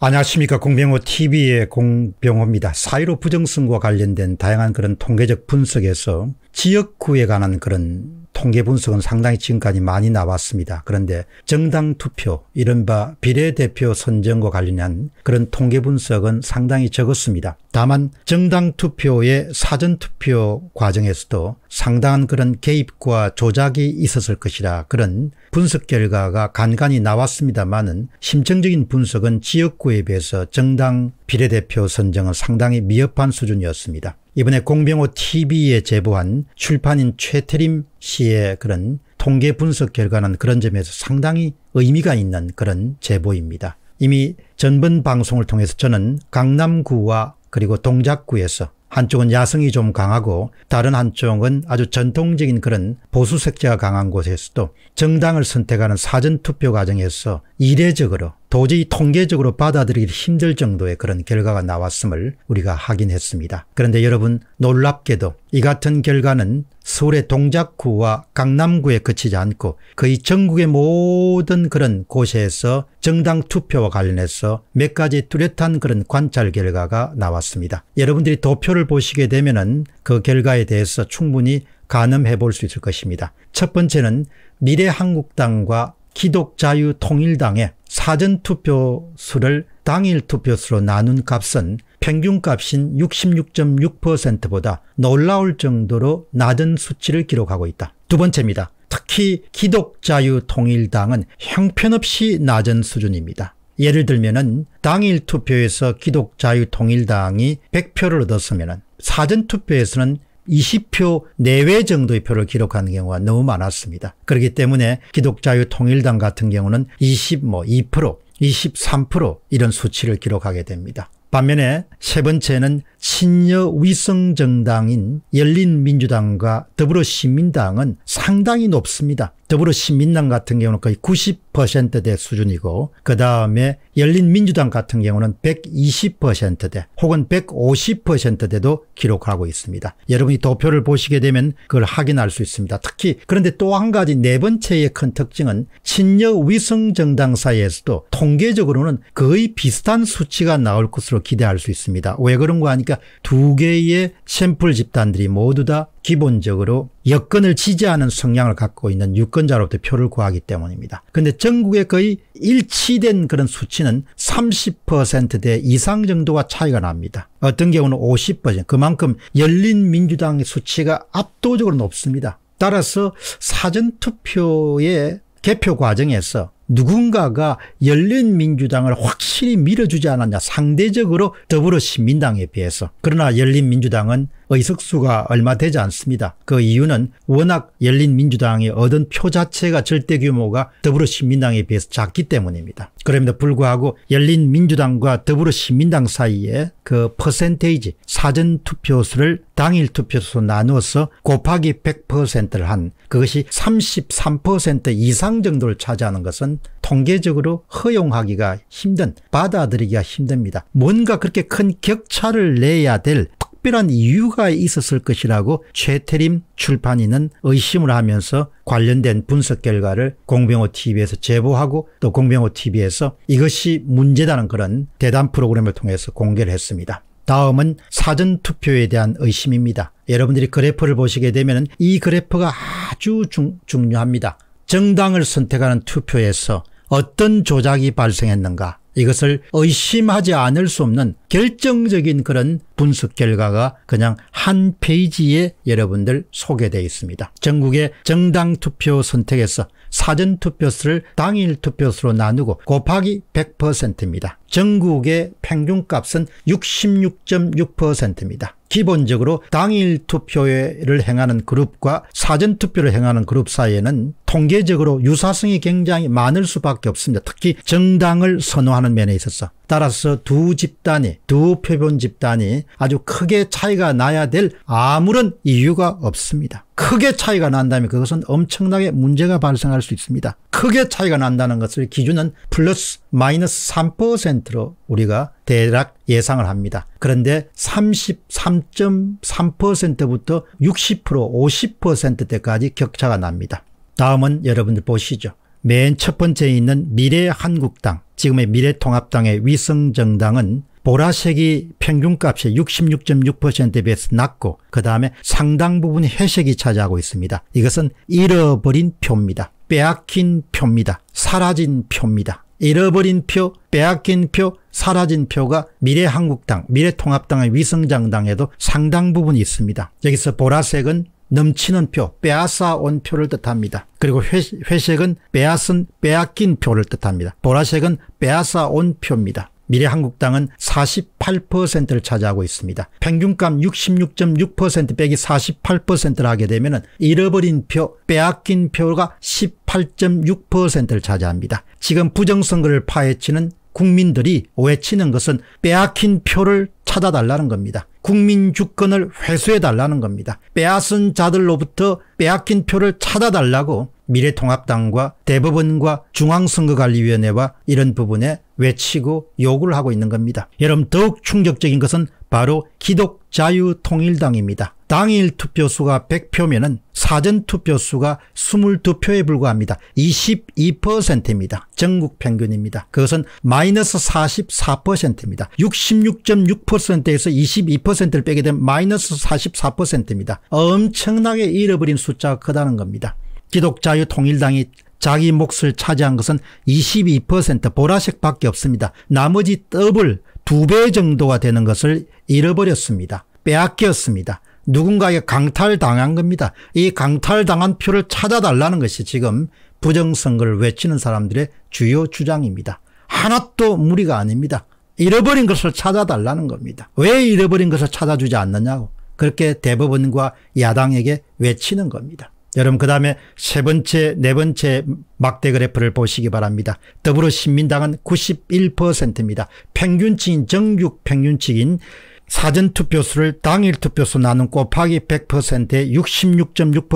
안녕하십니까 공병호 tv의 공병호입니다. 사이로 부정선거와 관련된 다양한 그런 통계적 분석에서 지역구에 관한 그런 통계 분석은 상당히 지금까지 많이 나왔습니다. 그런데 정당 투표, 이른바 비례대표 선정과 관련한 그런 통계 분석은 상당히 적었습니다. 다만 정당 투표의 사전 투표 과정에서도 상당한 그런 개입과 조작이 있었을 것이라 그런 분석 결과가 간간히 나왔습니다만은 심층적인 분석은 지역구에 비해서 정당 비례대표 선정은 상당히 미흡한 수준이었습니다. 이번에 공병호 TV에 제보한 출판인 최태림 씨의 그런 통계 분석 결과는 그런 점에서 상당히 의미가 있는 그런 제보입니다. 이미 전번 방송을 통해서 저는 강남구와 그리고 동작구에서 한쪽은 야성이 좀 강하고 다른 한쪽은 아주 전통적인 그런 보수 색채가 강한 곳에서도 정당을 선택하는 사전투표 과정에서 이례적으로 도저히 통계적으로 받아들이기 힘들 정도의 그런 결과가 나왔음을 우리가 확인했습니다. 그런데 여러분 놀랍게도 이 같은 결과는 서울의 동작구와 강남구에 그치지 않고 거의 전국의 모든 그런 곳에서 정당 투표와 관련해서 몇 가지 뚜렷한 그런 관찰 결과가 나왔습니다. 여러분들이 도표를 보시게 되면 그 결과에 대해서 충분히 가늠해 볼 수 있을 것입니다. 첫 번째는 미래한국당과 기독자유통일당의 사전투표 수를 당일 투표수로 나눈 값은 평균값인 66.6%보다 놀라울 정도로 낮은 수치를 기록하고 있다. 두 번째입니다. 특히 기독자유통일당은 형편없이 낮은 수준입니다. 예를 들면은 당일 투표에서 기독자유통일당이 100표를 얻었으면 사전투표에서는 20표 내외 정도의 표를 기록하는 경우가 너무 많았습니다. 그렇기 때문에 기독자유통일당 같은 경우는 20 뭐 2%, 23% 이런 수치를 기록하게 됩니다. 반면에 세 번째는 친여 위성 정당인 열린민주당과 더불어시민당은 상당히 높습니다. 더불어시민당 같은 경우는 거의 90%대 수준이고 그 다음에 열린민주당 같은 경우는 120%대 혹은 150%대도 기록하고 있습니다. 여러분이 도표를 보시게 되면 그걸 확인할 수 있습니다. 특히 그런데 또 한 가지 네 번째의 큰 특징은 친여 위성 정당 사이에서도 통계적으로는 거의 비슷한 수치가 나올 것으로 것으로 기대할 수 있습니다. 왜 그런가 하니까 두 개의 샘플 집단들이 모두 다 기본적으로 여건을 지지하는 성향을 갖고 있는 유권자로부터 표를 구하기 때문입니다. 근데 전국의 거의 일치된 그런 수치는 30%대 이상 정도가 차이가 납니다. 어떤 경우는 50% 그만큼 열린 민주당의 수치가 압도적으로 높습니다. 따라서 사전투표의 개표 과정에서 누군가가 열린민주당을 확실히 밀어주지 않았냐 상대적으로 더불어시민당에 비해서 그러나 열린민주당은 의석수가 얼마 되지 않습니다. 그 이유는 워낙 열린민주당이 얻은 표 자체가 절대 규모가 더불어시민당에 비해서 작기 때문입니다. 그럼에도 불구하고 열린민주당과 더불어시민당 사이에 그 퍼센테이지 사전투표수를 당일 투표수 나누어서 곱하기 100%를 한 그것이 33% 이상 정도를 차지하는 것은 통계적으로 허용하기가 힘든 받아들이기가 힘듭니다. 뭔가 그렇게 큰 격차를 내야 될 특별한 이유가 있었을 것이라고 최태림 출판인은 의심을 하면서 관련된 분석 결과를 공병호 TV에서 제보하고 또 공병호 TV에서 이것이 문제다는 그런 대담 프로그램을 통해서 공개를 했습니다. 다음은 사전투표에 대한 의심입니다. 여러분들이 그래프를 보시게 되면 이 그래프가 아주 중, 중요합니다. 정당을 선택하는 투표에서 어떤 조작이 발생했는가 이것을 의심하지 않을 수 없는 결정적인 그런 분석 결과가 그냥 한 페이지에 여러분들 소개되어 있습니다. 전국의 정당 투표 선택에서 사전투표수를 당일 투표수로 나누고 곱하기 100%입니다. 전국의 평균값은 66.6%입니다. 기본적으로 당일 투표를 행하는 그룹과 사전 투표를 행하는 그룹 사이에는 통계적으로 유사성이 굉장히 많을 수밖에 없습니다. 특히 정당을 선호하는 면에 있어서 따라서 두 집단이 두 표본 집단이 아주 크게 차이가 나야 될 아무런 이유가 없습니다. 크게 차이가 난다면 그것은 엄청나게 문제가 발생할 수 있습니다. 크게 차이가 난다는 것을 기준은 플러스 마이너스 3%로 우리가 대략 예상을 합니다. 그런데 33.3%부터 60% 50%대까지 격차가 납니다. 다음은 여러분들 보시죠. 맨 첫 번째에 있는 미래 한국당 지금의 미래통합당의 위성정당은 보라색이 평균값이 66.6%에 비해서 낮고 그 다음에 상당 부분 회색이 차지하고 있습니다. 이것은 잃어버린 표입니다. 빼앗긴 표입니다. 사라진 표입니다. 잃어버린 표, 빼앗긴 표, 사라진 표가 미래한국당, 미래통합당의 위성정당에도 상당 부분 있습니다. 여기서 보라색은 넘치는 표, 빼앗아온 표를 뜻합니다. 그리고 회, 회색은 빼앗은 빼앗긴 표를 뜻합니다. 보라색은 빼앗아온 표입니다. 미래한국당은 48%를 차지하고 있습니다. 평균값 66.6% 빼기 48%를 하게 되면 잃어버린 표, 빼앗긴 표가 18.6%를 차지합니다. 지금 부정선거를 파헤치는 국민들이 외치는 것은 빼앗긴 표를 찾아달라는 겁니다. 국민 주권을 회수해달라는 겁니다. 빼앗은 자들로부터 빼앗긴 표를 찾아달라고 미래통합당과 대법원과 중앙선거관리위원회와 이런 부분에 외치고 요구를 하고 있는 겁니다. 여러분 더욱 충격적인 것은 바로 기독자유통일당입니다. 당일 투표수가 100표면은 사전 투표수가 22표에 불과합니다. 22%입니다. 전국 평균입니다. 그것은 마이너스 44%입니다. 66.6%에서 22%를 빼게 된 마이너스 44%입니다. 엄청나게 잃어버린 숫자가 크다는 겁니다. 기독자유통일당이 자기 몫을 차지한 것은 22% 보라색밖에 없습니다. 나머지 더블 두 배 정도가 되는 것을 잃어버렸습니다. 빼앗겼습니다. 누군가에게 강탈당한 겁니다. 이 강탈당한 표를 찾아달라는 것이 지금 부정선거를 외치는 사람들의 주요 주장입니다. 하나도 무리가 아닙니다. 잃어버린 것을 찾아달라는 겁니다. 왜 잃어버린 것을 찾아주지 않느냐고 그렇게 대법원과 야당에게 외치는 겁니다. 여러분 그 다음에 세 번째 네 번째 막대 그래프를 보시기 바랍니다. 더불어신민당은 91%입니다. 평균치인 정육 평균치인 사전투표수를 당일 투표수 나눈 곱하기 100%에 6 6 6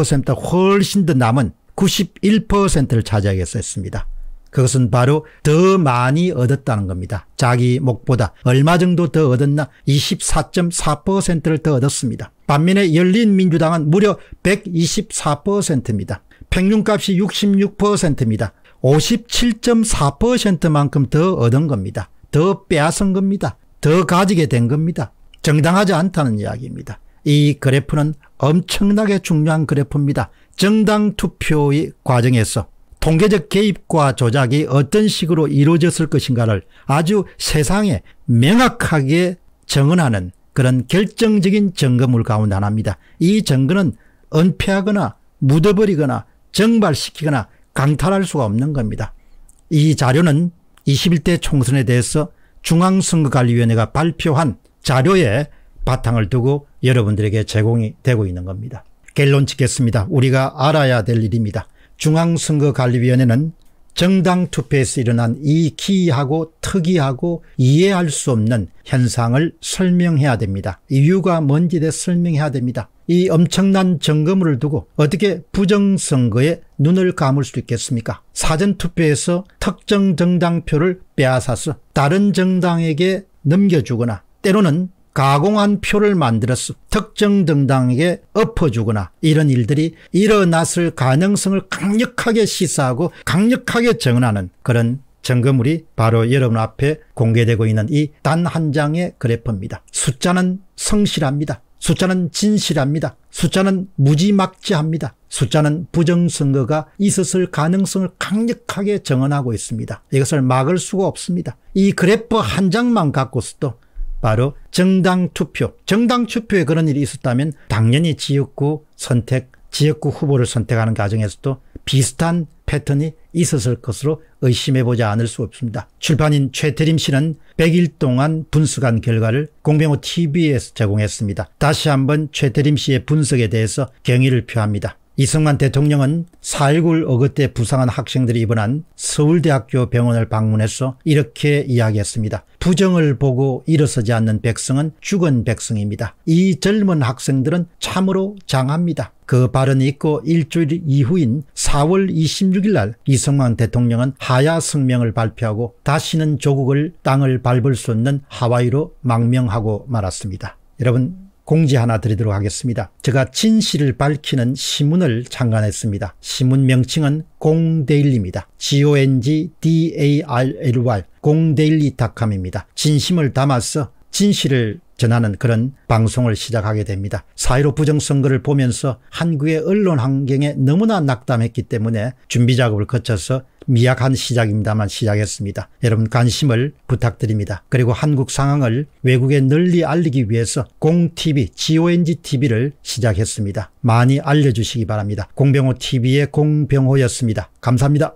훨씬 더 남은 91%를 차지하겠습니다. 게 그것은 바로 더 많이 얻었다는 겁니다. 자기 목보다 얼마 정도 더 얻었나 24.4%를 더 얻었습니다. 반면에 열린민주당은 무려 124%입니다. 평균값이 66%입니다. 57.4%만큼 더 얻은 겁니다. 더 빼앗은 겁니다. 더 가지게 된 겁니다. 정당하지 않다는 이야기입니다. 이 그래프는 엄청나게 중요한 그래프입니다. 정당 투표의 과정에서 통계적 개입과 조작이 어떤 식으로 이루어졌을 것인가를 아주 세상에 명확하게 정언하는 그런 결정적인 증거물 가운데 하나입니다. 이 증거는 은폐하거나 묻어버리거나 정발시키거나 강탈할 수가 없는 겁니다. 이 자료는 21대 총선에 대해서 중앙선거관리위원회가 발표한 자료에 바탕을 두고 여러분들에게 제공이 되고 있는 겁니다. 결론 짓겠습니다. 우리가 알아야 될 일입니다. 중앙선거관리위원회는 정당 투표에서 일어난 이 기이하고 특이하고 이해할 수 없는 현상을 설명해야 됩니다. 이유가 뭔지에 대해 설명해야 됩니다. 이 엄청난 점검을 두고 어떻게 부정선거에 눈을 감을 수 있겠습니까? 사전투표에서 특정 정당표를 빼앗아서 다른 정당에게 넘겨주거나 때로는 가공한 표를 만들어서 특정 정당에게 엎어주거나 이런 일들이 일어났을 가능성을 강력하게 시사하고 강력하게 증언하는 그런 점검물이 바로 여러분 앞에 공개되고 있는 이 단 한 장의 그래프입니다. 숫자는 성실합니다. 숫자는 진실합니다. 숫자는 무지막지합니다. 숫자는 부정선거가 있었을 가능성을 강력하게 정언하고 있습니다. 이것을 막을 수가 없습니다. 이 그래프 한 장만 갖고서도 바로 정당 투표. 정당 투표에 그런 일이 있었다면 당연히 지역구 선택, 지역구 후보를 선택하는 과정에서도 비슷한 패턴이 있었을 것으로 의심해보지 않을 수 없습니다. 출판인 최태림 씨는 100일 동안 분석한 결과를 공병호 TV에서 제공했습니다. 다시 한번 최태림 씨의 분석에 대해서 경의를 표합니다. 이승만 대통령은 4.19를 어긋때 부상한 학생들이 입원한 서울대학교 병원을 방문해서 이렇게 이야기했습니다. 부정을 보고 일어서지 않는 백성은 죽은 백성입니다. 이 젊은 학생들은 참으로 장합니다. 그 발언이 있고 일주일 이후인 4월 26일 날 이승만 대통령은 하야 성명을 발표하고 다시는 조국을 땅을 밟을 수 없는 하와이로 망명하고 말았습니다. 여러분 공지 하나 드리도록 하겠습니다. 제가 진실을 밝히는 신문을 창간했습니다. 신문 명칭은 공데일리입니다. g-o-n-g-d-a-r-l-y 공데일리닷컴입니다. 진심을 담아서 진실을 전하는 그런 방송을 시작하게 됩니다. 사회로 부정선거를 보면서 한국의 언론 환경에 너무나 낙담했기 때문에 준비작업을 거쳐서 미약한 시작입니다만 시작했습니다. 여러분 관심을 부탁드립니다. 그리고 한국 상황을 외국에 널리 알리기 위해서 공TV, GONGTV를 시작했습니다. 많이 알려주시기 바랍니다. 공병호TV의 공병호였습니다. 감사합니다.